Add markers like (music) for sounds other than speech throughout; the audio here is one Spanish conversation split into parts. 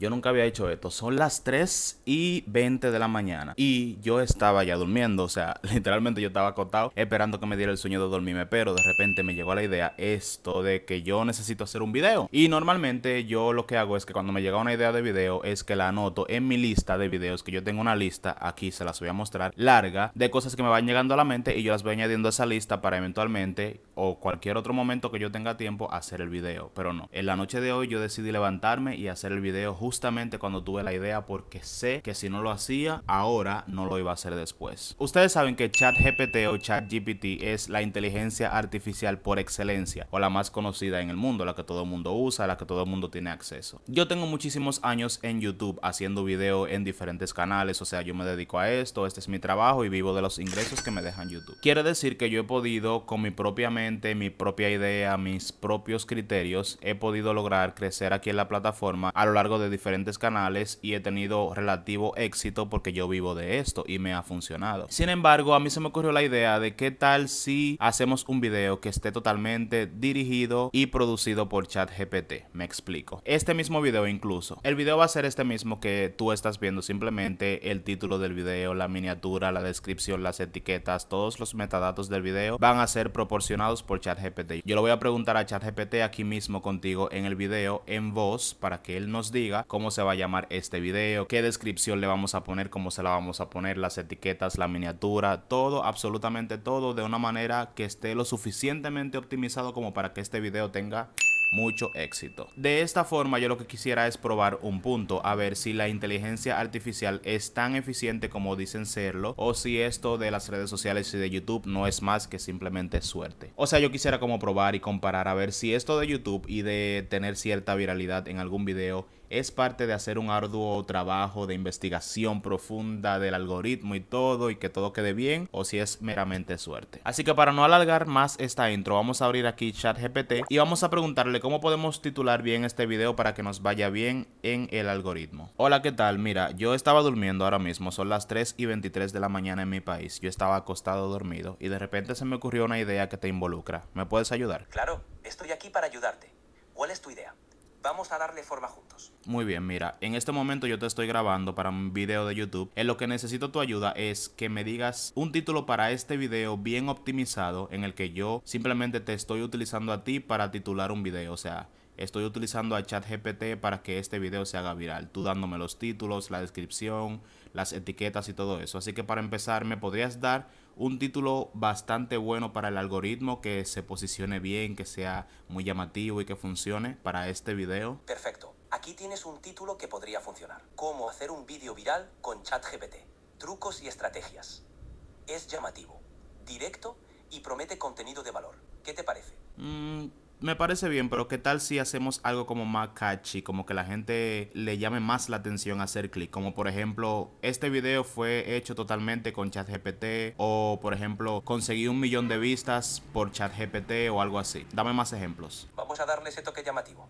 Yo nunca había hecho esto. Son las 3 y 20 de la mañana. Y yo estaba ya durmiendo. O sea, (laughs) literalmente yo estaba acotado esperando que me diera el sueño de dormirme. Pero de repente me llegó la idea esto de que yo necesito hacer un video. Y normalmente yo lo que hago es que cuando me llega una idea de video es que la anoto en mi lista de videos. Que yo tengo una lista, aquí se las voy a mostrar, larga de cosas que me van llegando a la mente. Y yo las voy añadiendo a esa lista para eventualmente o cualquier otro momento que yo tenga tiempo hacer el video. Pero no. En la noche de hoy yo decidí levantarme y hacer el video justamente cuando tuve la idea porque sé que si no lo hacía, ahora no lo iba a hacer después. Ustedes saben que ChatGPT o ChatGPT es la inteligencia artificial por excelencia o la más conocida en el mundo, la que todo el mundo usa, la que todo el mundo tiene acceso. Yo tengo muchísimos años en YouTube haciendo video en diferentes canales, o sea, yo me dedico a esto, este es mi trabajo y vivo de los ingresos que me dejan YouTube. Quiere decir que yo he podido con mi propia mente, mi propia idea, mis propios criterios, he podido lograr crecer aquí en la plataforma a lo largo de diferentes canales y he tenido relativo éxito porque yo vivo de esto y me ha funcionado. Sin embargo, a mí se me ocurrió la idea de qué tal si hacemos un video que esté totalmente dirigido y producido por ChatGPT. Me explico. Este mismo video incluso. El video va a ser este mismo que tú estás viendo, simplemente el título del video, la miniatura, la descripción, las etiquetas, todos los metadatos del video van a ser proporcionados por ChatGPT. Yo lo voy a preguntar a ChatGPT aquí mismo contigo en el video en voz para que él nos diga cómo se va a llamar este video, qué descripción le vamos a poner, cómo se la vamos a poner, las etiquetas, la miniatura, todo, absolutamente todo de una manera que esté lo suficientemente optimizado como para que este video tenga mucho éxito. De esta forma yo lo que quisiera es probar un punto, a ver si la inteligencia artificial es tan eficiente como dicen serlo o si esto de las redes sociales y de YouTube no es más que simplemente suerte. O sea, yo quisiera como probar y comparar a ver si esto de YouTube y de tener cierta viralidad en algún video es parte de hacer un arduo trabajo de investigación profunda del algoritmo y todo y que todo quede bien o si es meramente suerte. Así que para no alargar más esta intro vamos a abrir aquí ChatGPT y vamos a preguntarle cómo podemos titular bien este video para que nos vaya bien en el algoritmo. Hola, ¿qué tal? Mira, yo estaba durmiendo ahora mismo, son las 3 y 23 de la mañana en mi país. Yo estaba acostado dormido y de repente se me ocurrió una idea que te involucra. ¿Me puedes ayudar? Claro, estoy aquí para ayudarte. ¿Cuál es tu idea? vamos a darle forma juntos. Muy bien, mira, en este momento yo te estoy grabando para un video de YouTube. En lo que necesito tu ayuda es que me digas un título para este video bien optimizado en el que yo simplemente te estoy utilizando a ti para titular un video, o sea... Estoy utilizando a ChatGPT para que este video se haga viral, tú dándome los títulos, la descripción, las etiquetas y todo eso. Así que para empezar, ¿me podrías dar un título bastante bueno para el algoritmo, que se posicione bien, que sea muy llamativo y que funcione para este video. Perfecto. Aquí tienes un título que podría funcionar. Cómo hacer un vídeo viral con ChatGPT. Trucos y estrategias. Es llamativo, directo y promete contenido de valor. ¿Qué te parece? Mm, me parece bien, pero ¿qué tal si hacemos algo como más catchy? Como que la gente le llame más la atención a hacer clic. Como por ejemplo, este video fue hecho totalmente con ChatGPT o por ejemplo, conseguí un millón de vistas por ChatGPT o algo así. Dame más ejemplos. Vamos a darle ese toque llamativo.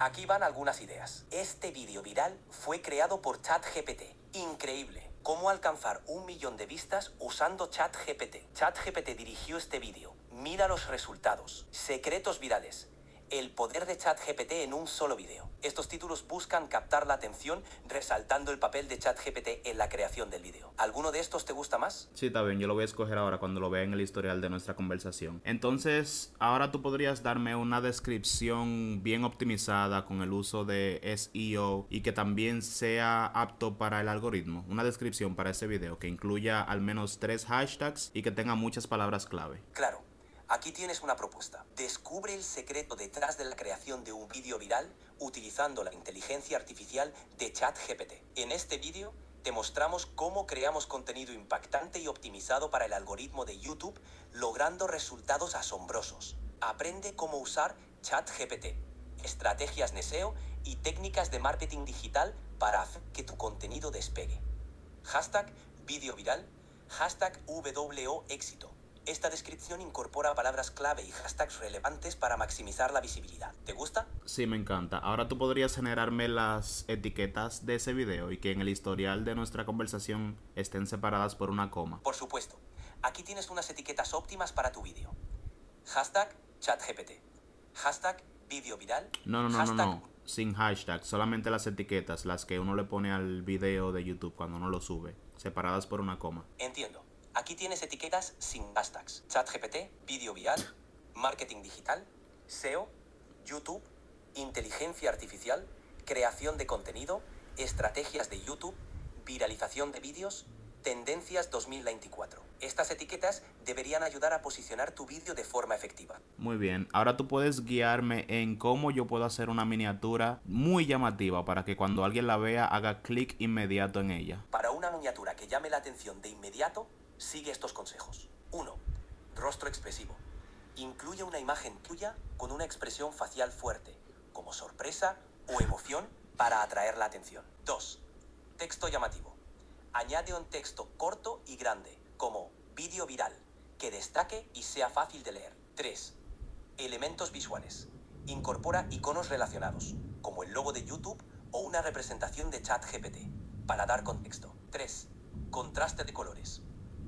Aquí van algunas ideas. Este video viral fue creado por ChatGPT. Increíble. ¿Cómo alcanzar un millón de vistas usando ChatGPT? ChatGPT dirigió este video. Mira los resultados. Secretos virales. El poder de ChatGPT en un solo video. Estos títulos buscan captar la atención resaltando el papel de ChatGPT en la creación del video. ¿Alguno de estos te gusta más? Sí, está bien, yo lo voy a escoger ahora cuando lo vea en el historial de nuestra conversación. Entonces, ahora tú podrías darme una descripción bien optimizada con el uso de SEO y que también sea apto para el algoritmo. Una descripción para ese video que incluya al menos tres hashtags y que tenga muchas palabras clave. Claro. Aquí tienes una propuesta. Descubre el secreto detrás de la creación de un vídeo viral utilizando la inteligencia artificial de ChatGPT. En este vídeo te mostramos cómo creamos contenido impactante y optimizado para el algoritmo de YouTube, logrando resultados asombrosos. Aprende cómo usar ChatGPT, estrategias de SEO y técnicas de marketing digital para hacer que tu contenido despegue. Hashtag vídeo viral, hashtag WO éxito. Esta descripción incorpora palabras clave y hashtags relevantes para maximizar la visibilidad. ¿Te gusta? Sí, me encanta. Ahora tú podrías generarme las etiquetas de ese video y que en el historial de nuestra conversación estén separadas por una coma. Por supuesto. Aquí tienes unas etiquetas óptimas para tu vídeo. Hashtag ChatGPT. Hashtag video viral. No, no, no, no, no. Sin hashtag, solamente las etiquetas, las que uno le pone al video de YouTube cuando uno lo sube, separadas por una coma. Entiendo. Aquí tienes etiquetas sin hashtags. GPT, Video vial, marketing digital, SEO, YouTube, inteligencia artificial, creación de contenido, estrategias de YouTube, viralización de vídeos, tendencias 2024. Estas etiquetas deberían ayudar a posicionar tu vídeo de forma efectiva. Muy bien, ahora tú puedes guiarme en cómo yo puedo hacer una miniatura muy llamativa para que cuando alguien la vea haga clic inmediato en ella. Para una miniatura que llame la atención de inmediato, Sigue estos consejos. 1. Rostro expresivo. Incluye una imagen tuya con una expresión facial fuerte, como sorpresa o emoción, para atraer la atención. 2. Texto llamativo. Añade un texto corto y grande, como vídeo viral, que destaque y sea fácil de leer. 3. Elementos visuales. Incorpora iconos relacionados, como el logo de YouTube o una representación de ChatGPT, para dar contexto. 3. Contraste de colores.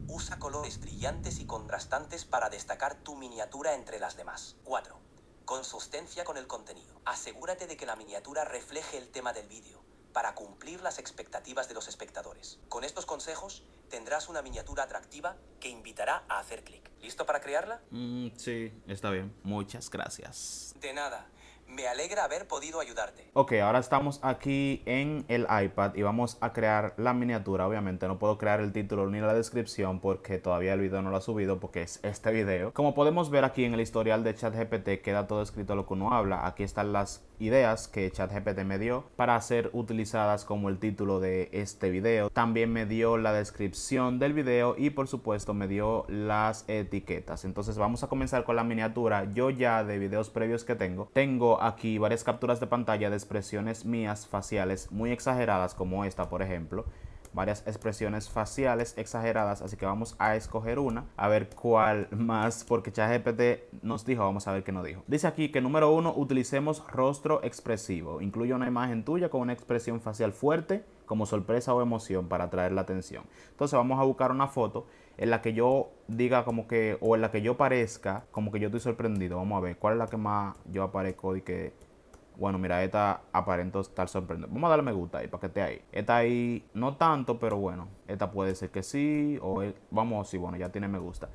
Usa colores brillantes y contrastantes para destacar tu miniatura entre las demás. 4. Consistencia con el contenido. Asegúrate de que la miniatura refleje el tema del vídeo, para cumplir las expectativas de los espectadores. Con estos consejos, tendrás una miniatura atractiva que invitará a hacer clic. ¿Listo para crearla? Mm, sí, está bien. Muchas gracias. De nada. Me alegra haber podido ayudarte. Ok, ahora estamos aquí en el iPad y vamos a crear la miniatura. Obviamente no puedo crear el título ni la descripción porque todavía el video no lo ha subido porque es este video. Como podemos ver aquí en el historial de ChatGPT queda todo escrito lo que uno habla. Aquí están las ideas que ChatGPT me dio para ser utilizadas como el título de este video. También me dio la descripción del video y por supuesto me dio las etiquetas. Entonces vamos a comenzar con la miniatura. Yo ya de videos previos que tengo, tengo aquí varias capturas de pantalla de expresiones mías faciales muy exageradas como esta por ejemplo varias expresiones faciales exageradas, así que vamos a escoger una, a ver cuál más, porque GPT nos dijo, vamos a ver qué nos dijo. Dice aquí que número uno, utilicemos rostro expresivo, incluye una imagen tuya con una expresión facial fuerte, como sorpresa o emoción para atraer la atención. Entonces vamos a buscar una foto en la que yo diga como que, o en la que yo parezca, como que yo estoy sorprendido. Vamos a ver cuál es la que más yo aparezco y que bueno, mira, esta aparento estar sorprendente. Vamos a darle me gusta ahí para que esté ahí. Esta ahí no tanto, pero bueno, esta puede ser que sí. O vamos, sí, bueno, ya tiene me gusta.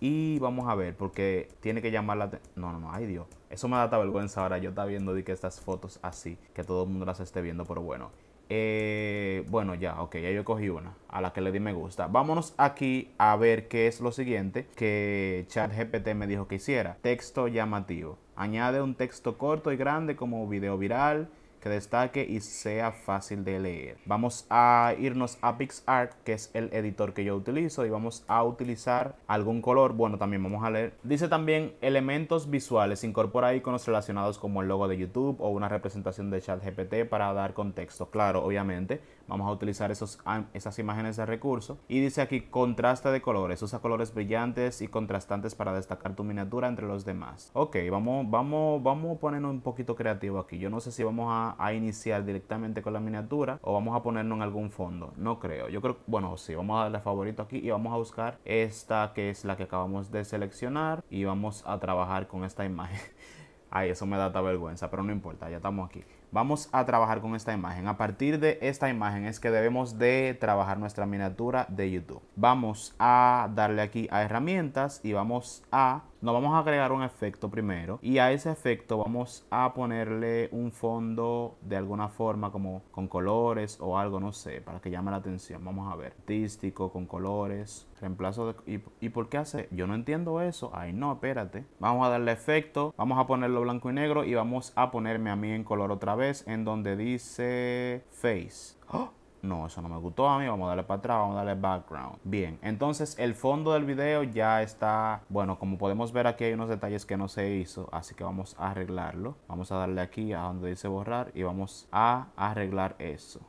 Y vamos a ver, porque tiene que llamar la No, no, no, ay Dios. Eso me da esta vergüenza ahora. Yo está viendo de que estas fotos así, que todo el mundo las esté viendo, pero bueno. Eh, bueno, ya, ok, ya yo cogí una a la que le di me gusta. Vámonos aquí a ver qué es lo siguiente que ChatGPT me dijo que hiciera. Texto llamativo. Añade un texto corto y grande como video viral que destaque y sea fácil de leer. Vamos a irnos a PixArt, que es el editor que yo utilizo, y vamos a utilizar algún color. Bueno, también vamos a leer. Dice también elementos visuales. Incorpora iconos relacionados como el logo de YouTube o una representación de ChatGPT para dar contexto. Claro, obviamente, vamos a utilizar esos, ah, esas imágenes de recurso. Y dice aquí contraste de colores. Usa colores brillantes y contrastantes para destacar tu miniatura entre los demás. Ok, vamos, vamos, vamos a ponernos un poquito creativo aquí. Yo no sé si vamos a a, iniciar directamente con la miniatura o vamos a ponernos en algún fondo. No creo. Yo creo, bueno, sí, vamos a darle favorito aquí y vamos a buscar esta que es la que acabamos de seleccionar y vamos a trabajar con esta imagen. (laughs) Ay, eso me da vergüenza, pero no importa, ya estamos aquí. Vamos a trabajar con esta imagen. A partir de esta imagen es que debemos de trabajar nuestra miniatura de YouTube. Vamos a darle aquí a herramientas y vamos a nos vamos a agregar un efecto primero y a ese efecto vamos a ponerle un fondo de alguna forma como con colores o algo, no sé, para que llame la atención. Vamos a ver, artístico, con colores, reemplazo de... ¿Y, y por qué hace? Yo no entiendo eso. Ay, no, espérate. Vamos a darle efecto, vamos a ponerlo blanco y negro y vamos a ponerme a mí en color otra vez en donde dice face. ¡Ah! no, eso no me gustó a mí, vamos a darle para atrás, vamos a darle background. Bien, entonces el fondo del video ya está, bueno, como podemos ver aquí hay unos detalles que no se hizo, así que vamos a arreglarlo. Vamos a darle aquí a donde dice borrar y vamos a arreglar eso.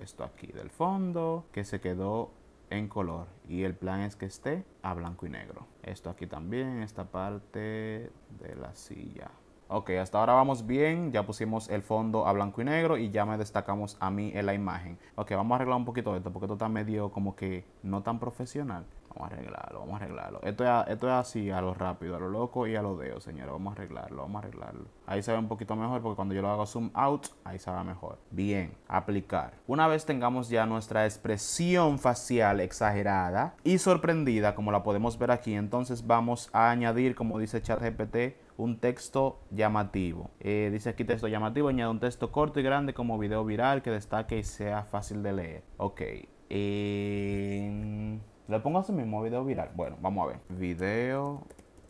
Esto aquí del fondo, que se quedó en color y el plan es que esté a blanco y negro. Esto aquí también, esta parte de la silla. Ok, hasta ahora vamos bien, ya pusimos el fondo a blanco y negro y ya me destacamos a mí en la imagen. Ok, vamos a arreglar un poquito esto porque esto está medio como que no tan profesional. Vamos a arreglarlo, vamos a arreglarlo. Esto es, esto así, a lo rápido, a lo loco y a lo deo, señor. Vamos a arreglarlo, vamos a arreglarlo. Ahí se ve un poquito mejor porque cuando yo lo hago zoom out, ahí se ve mejor. Bien, aplicar. Una vez tengamos ya nuestra expresión facial exagerada y sorprendida, como la podemos ver aquí, entonces vamos a añadir, como dice ChatGPT, un texto llamativo. Eh, dice aquí texto llamativo, añade un texto corto y grande como video viral que destaque y sea fácil de leer. Ok. Eh le pongo ese mismo, video viral. Bueno, vamos a ver. Video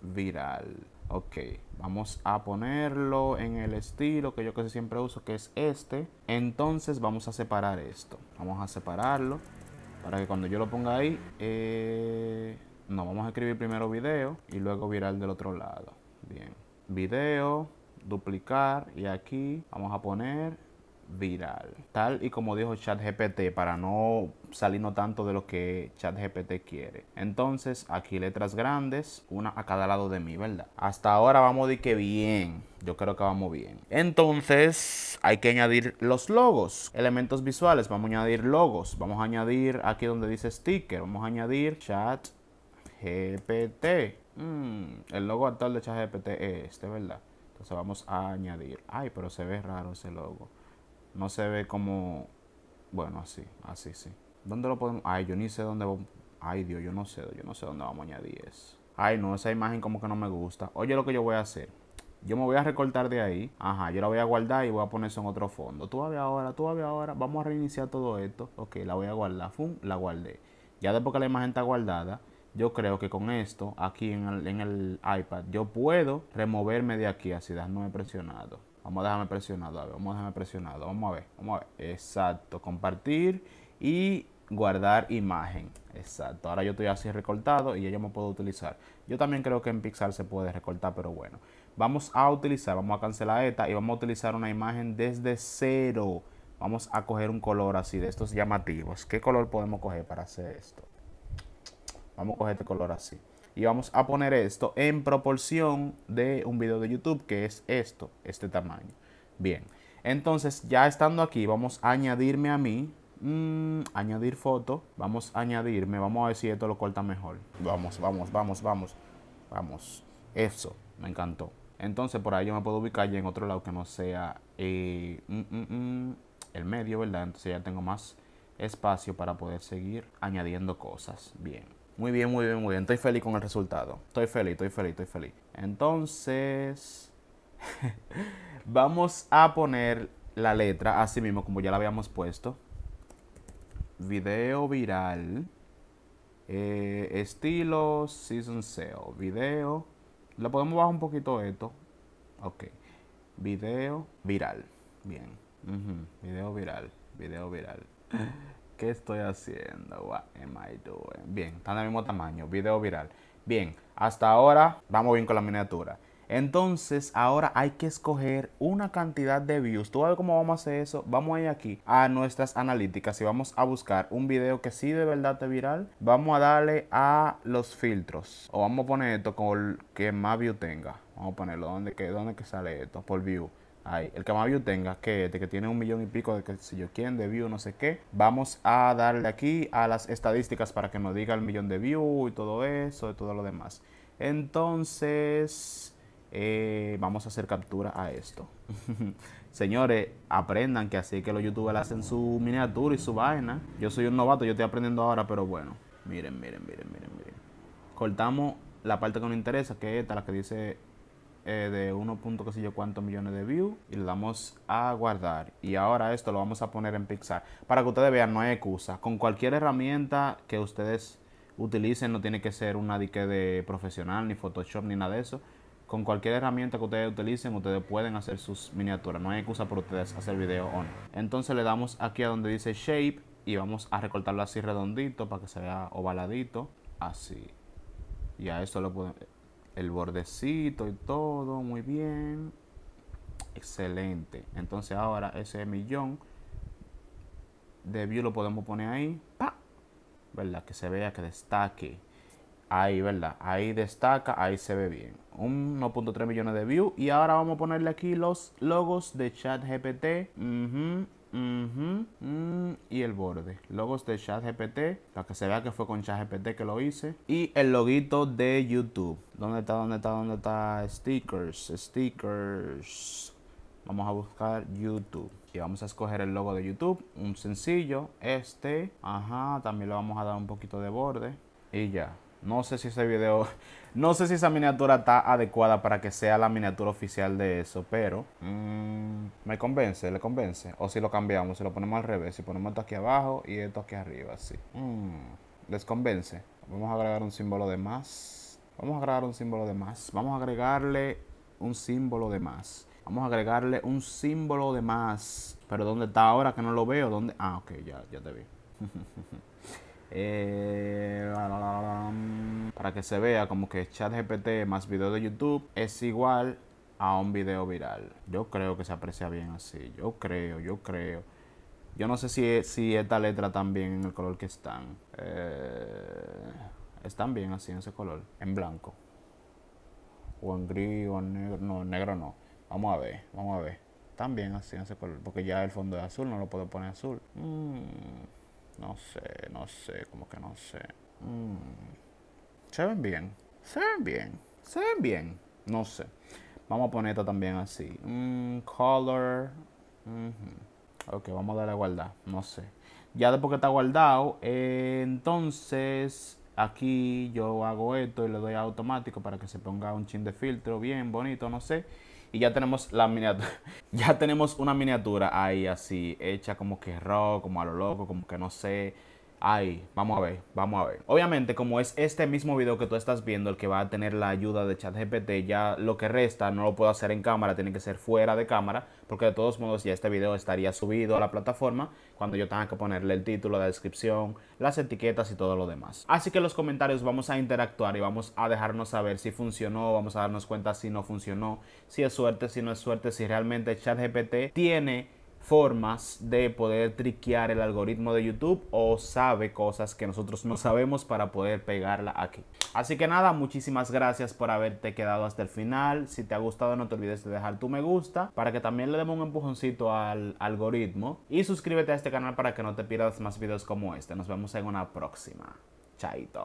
viral. Ok, vamos a ponerlo en el estilo que yo casi siempre uso, que es este. Entonces vamos a separar esto. Vamos a separarlo para que cuando yo lo ponga ahí, eh, no, vamos a escribir primero video y luego viral del otro lado. Bien, video, duplicar y aquí vamos a poner viral, tal y como dijo ChatGPT, para no salirnos tanto de lo que ChatGPT quiere. Entonces, aquí letras grandes, una a cada lado de mí, ¿verdad? Hasta ahora vamos de que bien, yo creo que vamos bien. Entonces, hay que añadir los logos, elementos visuales, vamos a añadir logos, vamos a añadir aquí donde dice sticker, vamos a añadir ChatGPT. GPT. Mm, el logo actual de ChatGPT es este, ¿verdad? Entonces vamos a añadir. Ay, pero se ve raro ese logo. No se ve como. Bueno, así, así, sí. ¿Dónde lo podemos.? Ay, yo ni sé dónde. Ay, Dios, yo no sé, yo no sé dónde vamos a añadir eso. Ay, no, esa imagen como que no me gusta. Oye, lo que yo voy a hacer. Yo me voy a recortar de ahí. Ajá, yo la voy a guardar y voy a poner eso en otro fondo. Tú ahora, tú ahora. Vamos a reiniciar todo esto. Ok, la voy a guardar. Fum, la guardé. Ya después que la imagen está guardada, yo creo que con esto, aquí en el, iPad, yo puedo removerme de aquí así, no he presionado. Vamos a dejarme presionado, vamos a dejarme presionado, vamos a ver, vamos a ver. Exacto, compartir y guardar imagen. Exacto, ahora yo estoy así recortado y ya yo me puedo utilizar. Yo también creo que en Pixar se puede recortar, pero bueno. Vamos a utilizar, vamos a cancelar esta y vamos a utilizar una imagen desde cero. Vamos a coger un color así de estos llamativos. ¿Qué color podemos coger para hacer esto? Vamos a coger este color así y vamos a poner esto en proporción de un video de YouTube que es esto, este tamaño. Bien, entonces ya estando aquí vamos a añadirme a mí, mm, añadir foto, vamos a añadirme, vamos a ver si esto lo corta mejor. Vamos, vamos, vamos, vamos, vamos, eso, me encantó. Entonces por ahí yo me puedo ubicar ya en otro lado que no sea eh, mm, mm, el medio, ¿verdad? Entonces ya tengo más espacio para poder seguir añadiendo cosas. Bien. Muy bien, muy bien, muy bien. Estoy feliz con el resultado. Estoy feliz, estoy feliz, estoy feliz. Entonces, (laughs) vamos a poner la letra así mismo como ya la habíamos puesto. Video viral. Eh, estilo Season Sale. Video. Lo podemos bajar un poquito esto. Ok. Video viral. Bien. Video viral. Video viral. ¿Qué estoy haciendo? What am I doing? Bien, están del mismo tamaño. Video viral. Bien, hasta ahora vamos bien con la miniatura. Entonces, ahora hay que escoger una cantidad de views. ¿Tú sabes cómo vamos a hacer eso? Vamos a ir aquí a nuestras analíticas y vamos a buscar un video que sí de verdad te viral. Vamos a darle a los filtros. O vamos a poner esto con el que más view tenga. Vamos a ponerlo. donde que, dónde que sale esto? Por view. Ahí. El que más view tenga, que, de que tiene un millón y pico, de que si yo quién, de view, no sé qué. Vamos a darle aquí a las estadísticas para que nos diga el millón de view y todo eso y todo lo demás. Entonces, eh, vamos a hacer captura a esto. (laughs) Señores, aprendan que así que los youtubers hacen su miniatura y su vaina. Yo soy un novato, yo estoy aprendiendo ahora, pero bueno. Miren, miren, miren, miren, miren. Cortamos la parte que nos interesa, que es esta, la que dice eh, de 1. que sé yo cuántos millones de views y le damos a guardar. Y ahora esto lo vamos a poner en Pixar. Para que ustedes vean, no hay excusa. Con cualquier herramienta que ustedes utilicen, no tiene que ser una dique de profesional, ni Photoshop, ni nada de eso. Con cualquier herramienta que ustedes utilicen, ustedes pueden hacer sus miniaturas. No hay excusa por ustedes hacer video on. Entonces le damos aquí a donde dice Shape y vamos a recortarlo así redondito para que se vea ovaladito. Así. Y a esto lo podemos el bordecito y todo, muy bien. Excelente. Entonces ahora ese millón de view lo podemos poner ahí. ¡Pa! ¿Verdad? Que se vea, que destaque. Ahí, ¿verdad? Ahí destaca, ahí se ve bien. 1.3 millones de views. Y ahora vamos a ponerle aquí los logos de chat gpt Mm, y el borde. Logos de ChatGPT, para que se vea que fue con ChatGPT que lo hice. Y el loguito de YouTube. ¿Dónde está? ¿Dónde está? ¿Dónde está? Stickers, stickers. Vamos a buscar YouTube. Y vamos a escoger el logo de YouTube. Un sencillo. Este. Ajá. También le vamos a dar un poquito de borde. Y ya. No sé si ese video, (laughs) no sé si esa miniatura está adecuada para que sea la miniatura oficial de eso, pero mm. me convence, le convence. O si lo cambiamos, si lo ponemos al revés, si ponemos esto aquí abajo y esto aquí arriba, sí. Mm. les convence. Vamos a agregar un símbolo de más. Vamos a agregar un símbolo de más. Vamos a agregarle un símbolo de más. Vamos a agregarle un símbolo de más. Pero ¿dónde está ahora que no lo veo? ¿Dónde? Ah, ok, ya, ya te vi. (laughs) Eh, para que se vea como que ChatGPT más video de YouTube es igual a un video viral. Yo creo que se aprecia bien así. Yo creo, yo creo. Yo no sé si, si esta letra también en el color que están. Eh, están bien así en ese color. En blanco. O en gris o en negro. No, en negro no. Vamos a ver, vamos a ver. Están bien así en ese color. Porque ya el fondo es azul, no lo puedo poner azul. Mm. No sé, no sé, como que no sé. Mm. Se ven bien. Se ven bien. Se ven bien. No sé. Vamos a poner esto también así. Mm, color. Ok, vamos a darle a guardar. No sé. Ya después que está guardado, entonces aquí yo hago esto y le doy automático para que se ponga un chin de filtro bien bonito, no sé y ya tenemos la miniatura. (laughs) ya tenemos una miniatura ahí así, hecha como que rock, como a lo loco, como que no sé. Ay, vamos a ver, vamos a ver. Obviamente, como es este mismo video que tú estás viendo el que va a tener la ayuda de ChatGPT, ya lo que resta no lo puedo hacer en cámara, tiene que ser fuera de cámara, porque de todos modos ya este video estaría subido a la plataforma cuando yo tenga que ponerle el título, la descripción, las etiquetas y todo lo demás. Así que en los comentarios vamos a interactuar y vamos a dejarnos saber si funcionó, vamos a darnos cuenta si no funcionó, si es suerte, si no es suerte, si realmente ChatGPT tiene formas de poder triquear el algoritmo de YouTube o sabe cosas que nosotros no sabemos para poder pegarla aquí. Así que nada, muchísimas gracias por haberte quedado hasta el final. Si te ha gustado no te olvides de dejar tu me gusta para que también le demos un empujoncito al algoritmo. Y suscríbete a este canal para que no te pierdas más videos como este. Nos vemos en una próxima. Chaito.